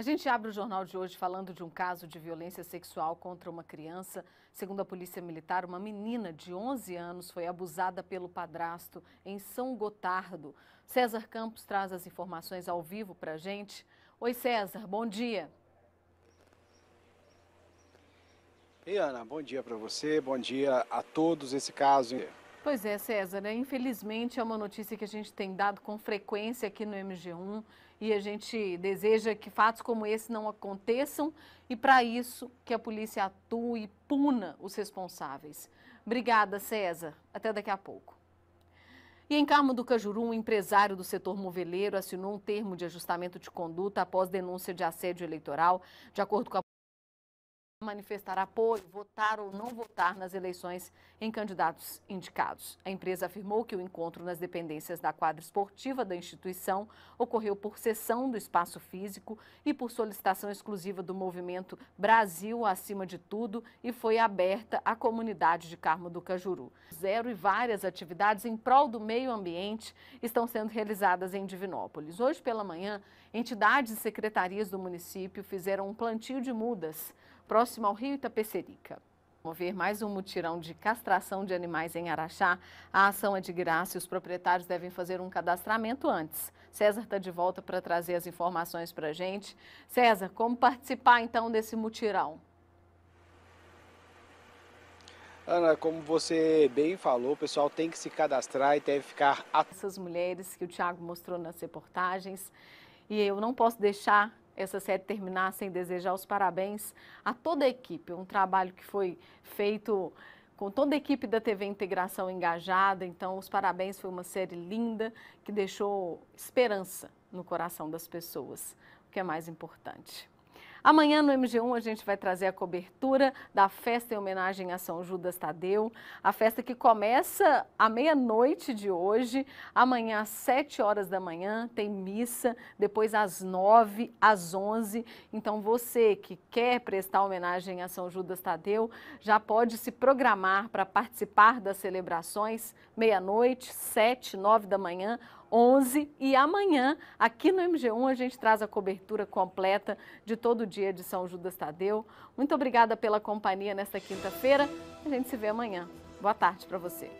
A gente abre o jornal de hoje falando de um caso de violência sexual contra uma criança. Segundo a Polícia Militar, uma menina de 11 anos foi abusada pelo padrasto em São Gotardo. César Campos traz as informações ao vivo para a gente. Oi, César, bom dia. E Ana, bom dia para você, bom dia a todos. Esse caso Pois é, César, né? infelizmente é uma notícia que a gente tem dado com frequência aqui no MG1 e a gente deseja que fatos como esse não aconteçam e para isso que a polícia atue e puna os responsáveis. Obrigada, César. Até daqui a pouco. E em Carmo do Cajuru, um empresário do setor moveleiro assinou um termo de ajustamento de conduta após denúncia de assédio eleitoral, de acordo com a manifestar apoio, votar ou não votar nas eleições em candidatos indicados. A empresa afirmou que o encontro nas dependências da quadra esportiva da instituição ocorreu por cessão do espaço físico e por solicitação exclusiva do movimento Brasil Acima de Tudo e foi aberta à comunidade de Carmo do Cajuru. Zero e várias atividades em prol do meio ambiente estão sendo realizadas em Divinópolis. Hoje pela manhã, entidades e secretarias do município fizeram um plantio de mudas próximo ao rio Itapecerica. Mover mais um mutirão de castração de animais em Araxá, a ação é de graça e os proprietários devem fazer um cadastramento antes. César está de volta para trazer as informações para a gente. César, como participar então desse mutirão? Ana, como você bem falou, o pessoal tem que se cadastrar e deve ficar... Essas mulheres que o Tiago mostrou nas reportagens, e eu não posso deixar essa série terminar sem desejar os parabéns a toda a equipe. Um trabalho que foi feito com toda a equipe da TV Integração engajada. Então, os parabéns. Foi uma série linda que deixou esperança no coração das pessoas, o que é mais importante. Amanhã no MG1 a gente vai trazer a cobertura da festa em homenagem a São Judas Tadeu, a festa que começa à meia-noite de hoje, amanhã às 7 horas da manhã tem missa, depois às 9, às 11. Então você que quer prestar homenagem a São Judas Tadeu, já pode se programar para participar das celebrações meia-noite, 7, 9 da manhã 11 e amanhã, aqui no MG1, a gente traz a cobertura completa de todo o dia de São Judas Tadeu. Muito obrigada pela companhia nesta quinta-feira. A gente se vê amanhã. Boa tarde para você.